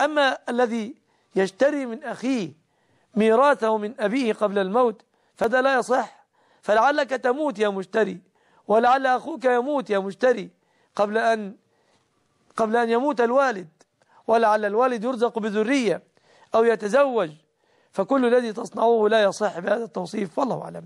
أما الذي يشتري من أخيه ميراثه من أبيه قبل الموت فده لا يصح فلعلك تموت يا مشتري ولعل أخوك يموت يا مشتري قبل أن قبل أن يموت الوالد ولعل الوالد يرزق بذرية أو يتزوج فكل الذي تصنعه لا يصح بهذا التوصيف والله أعلم